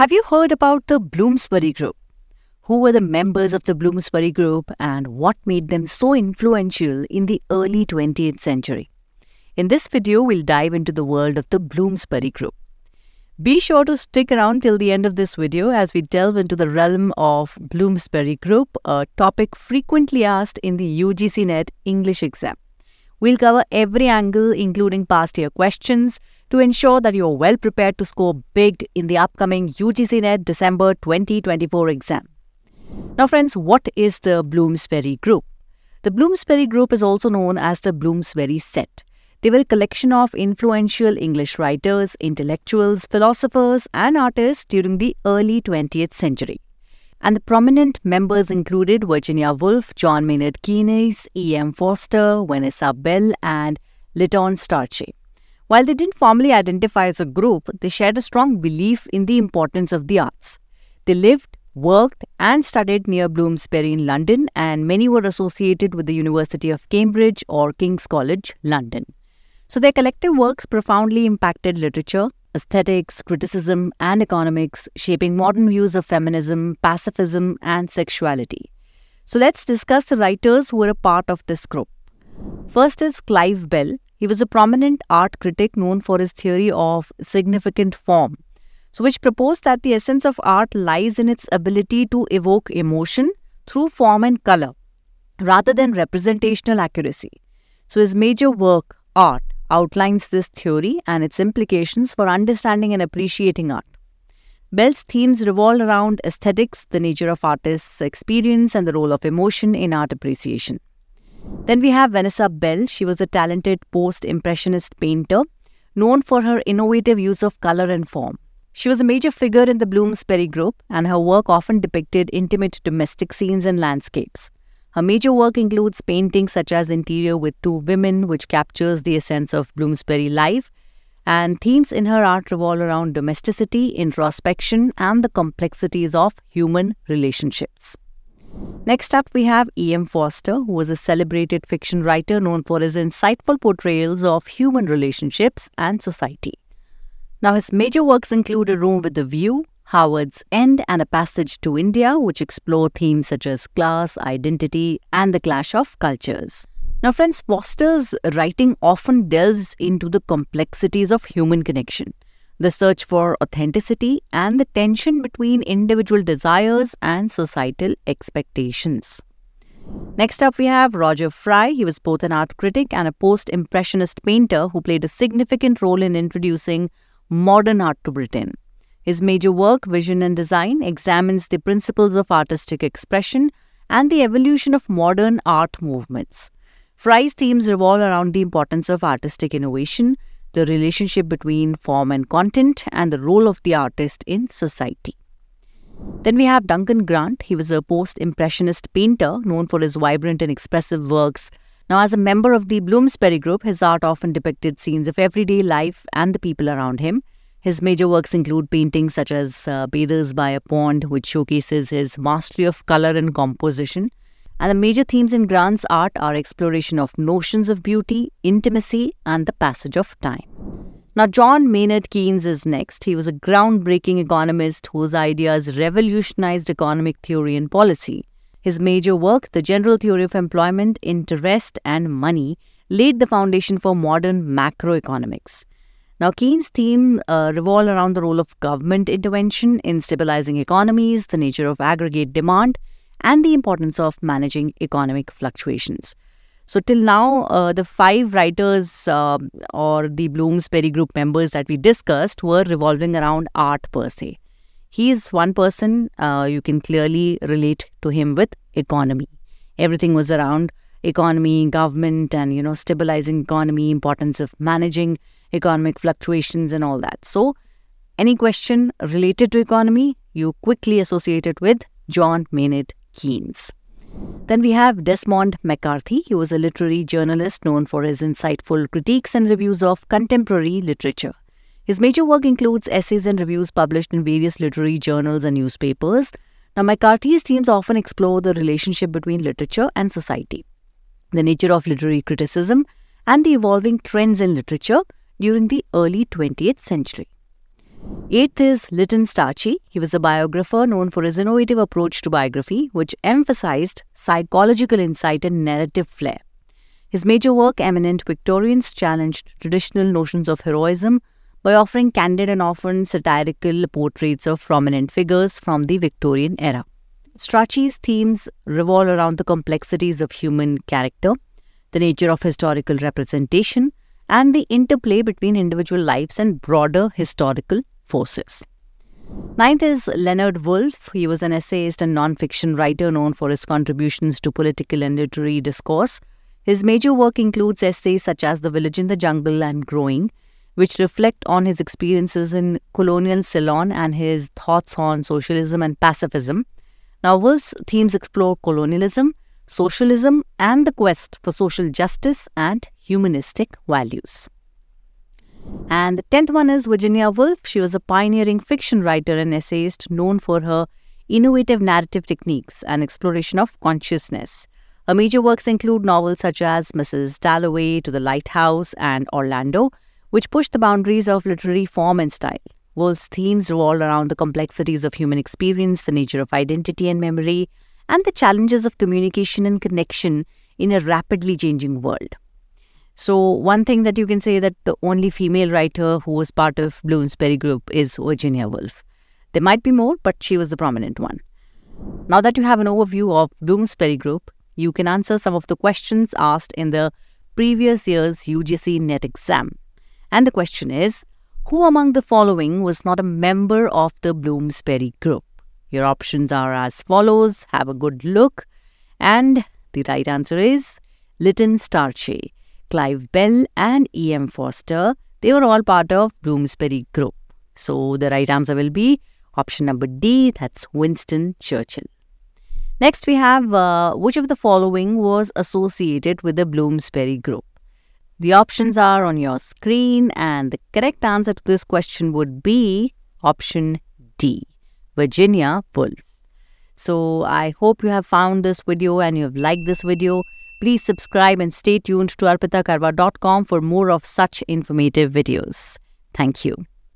Have you heard about the Bloomsbury Group? Who were the members of the Bloomsbury Group and what made them so influential in the early 20th century? In this video, we'll dive into the world of the Bloomsbury Group. Be sure to stick around till the end of this video as we delve into the realm of Bloomsbury Group, a topic frequently asked in the UGC NET English exam. We'll cover every angle, including past year questions, to ensure that you're well prepared to score big in the upcoming UGC NET December 2024 exam. Now friends, what is the Bloomsbury Group? The Bloomsbury Group is also known as the Bloomsbury Set. They were a collection of influential English writers, intellectuals, philosophers and artists during the early 20th century and the prominent members included Virginia Woolf, John Maynard Keynes, E.M. Foster, Vanessa Bell, and Lytton Strachey. While they didn't formally identify as a group, they shared a strong belief in the importance of the arts. They lived, worked, and studied near Bloomsbury in London, and many were associated with the University of Cambridge or King's College, London. So their collective works profoundly impacted literature, aesthetics, criticism, and economics, shaping modern views of feminism, pacifism, and sexuality. So let's discuss the writers who were a part of this group. First is Clive Bell. He was a prominent art critic known for his theory of significant form, so which proposed that the essence of art lies in its ability to evoke emotion through form and color, rather than representational accuracy. So his major work, Art, outlines this theory and its implications for understanding and appreciating art. Bell's themes revolve around aesthetics, the nature of artists' experience, and the role of emotion in art appreciation. Then we have Vanessa Bell. She was a talented post impressionist painter, known for her innovative use of color and form. She was a major figure in the Bloomsbury group, and her work often depicted intimate domestic scenes and landscapes. Her major work includes paintings such as Interior with Two Women, which captures the essence of Bloomsbury life, and themes in her art revolve around domesticity, introspection, and the complexities of human relationships. Next up, we have E.M. Foster, who is a celebrated fiction writer known for his insightful portrayals of human relationships and society. Now, his major works include A Room with a View, Howard's End and A Passage to India, which explore themes such as class, identity, and the clash of cultures. Now, friends, Foster's writing often delves into the complexities of human connection, the search for authenticity, and the tension between individual desires and societal expectations. Next up, we have Roger Fry. He was both an art critic and a post impressionist painter who played a significant role in introducing modern art to Britain. His major work, Vision and Design, examines the principles of artistic expression and the evolution of modern art movements. Fry's themes revolve around the importance of artistic innovation, the relationship between form and content, and the role of the artist in society. Then we have Duncan Grant. He was a post impressionist painter known for his vibrant and expressive works. Now, as a member of the Bloomsbury Group, his art often depicted scenes of everyday life and the people around him. His major works include paintings such as uh, Bathers by a Pond, which showcases his mastery of color and composition. And the major themes in Grant's art are exploration of notions of beauty, intimacy, and the passage of time. Now, John Maynard Keynes is next. He was a groundbreaking economist whose ideas revolutionized economic theory and policy. His major work, The General Theory of Employment, Interest, and Money, laid the foundation for modern macroeconomics. Now, Keynes' theme uh, revolved around the role of government intervention in stabilizing economies, the nature of aggregate demand, and the importance of managing economic fluctuations. So till now, uh, the five writers uh, or the Bloomsbury group members that we discussed were revolving around art per se. He is one person uh, you can clearly relate to him with economy. Everything was around economy, government, and you know stabilizing economy, importance of managing economic fluctuations and all that. So, any question related to economy, you quickly associate it with John Maynard Keynes. Then we have Desmond McCarthy. He was a literary journalist known for his insightful critiques and reviews of contemporary literature. His major work includes essays and reviews published in various literary journals and newspapers. Now, McCarthy's themes often explore the relationship between literature and society, the nature of literary criticism, and the evolving trends in literature, during the early 20th century. Eighth is Lytton Starchy. He was a biographer known for his innovative approach to biography, which emphasized psychological insight and narrative flair. His major work, Eminent Victorians, challenged traditional notions of heroism by offering candid and often satirical portraits of prominent figures from the Victorian era. Strachey's themes revolve around the complexities of human character, the nature of historical representation, and the interplay between individual lives and broader historical forces. Ninth is Leonard Wolfe. He was an essayist and non-fiction writer known for his contributions to political and literary discourse. His major work includes essays such as The Village in the Jungle and Growing, which reflect on his experiences in colonial Ceylon and his thoughts on socialism and pacifism. Now, Wolfe's themes explore colonialism, socialism and the quest for social justice and humanistic values. And the tenth one is Virginia Woolf. She was a pioneering fiction writer and essayist known for her innovative narrative techniques and exploration of consciousness. Her major works include novels such as Mrs. Dalloway, To the Lighthouse, and Orlando, which pushed the boundaries of literary form and style. Woolf's themes revolve around the complexities of human experience, the nature of identity and memory, and the challenges of communication and connection in a rapidly changing world. So one thing that you can say that the only female writer who was part of Bloomsbury Group is Virginia Woolf. There might be more, but she was the prominent one. Now that you have an overview of Bloomsbury Group, you can answer some of the questions asked in the previous year's UGC NET exam. And the question is, who among the following was not a member of the Bloomsbury Group? Your options are as follows. Have a good look. And the right answer is Lytton Starche, Clive Bell and E.M. Foster. They were all part of Bloomsbury Group. So the right answer will be option number D. That's Winston Churchill. Next we have uh, which of the following was associated with the Bloomsbury Group. The options are on your screen and the correct answer to this question would be option D. Virginia Woolf. So I hope you have found this video and you have liked this video. Please subscribe and stay tuned to arpitakarwa.com for more of such informative videos. Thank you.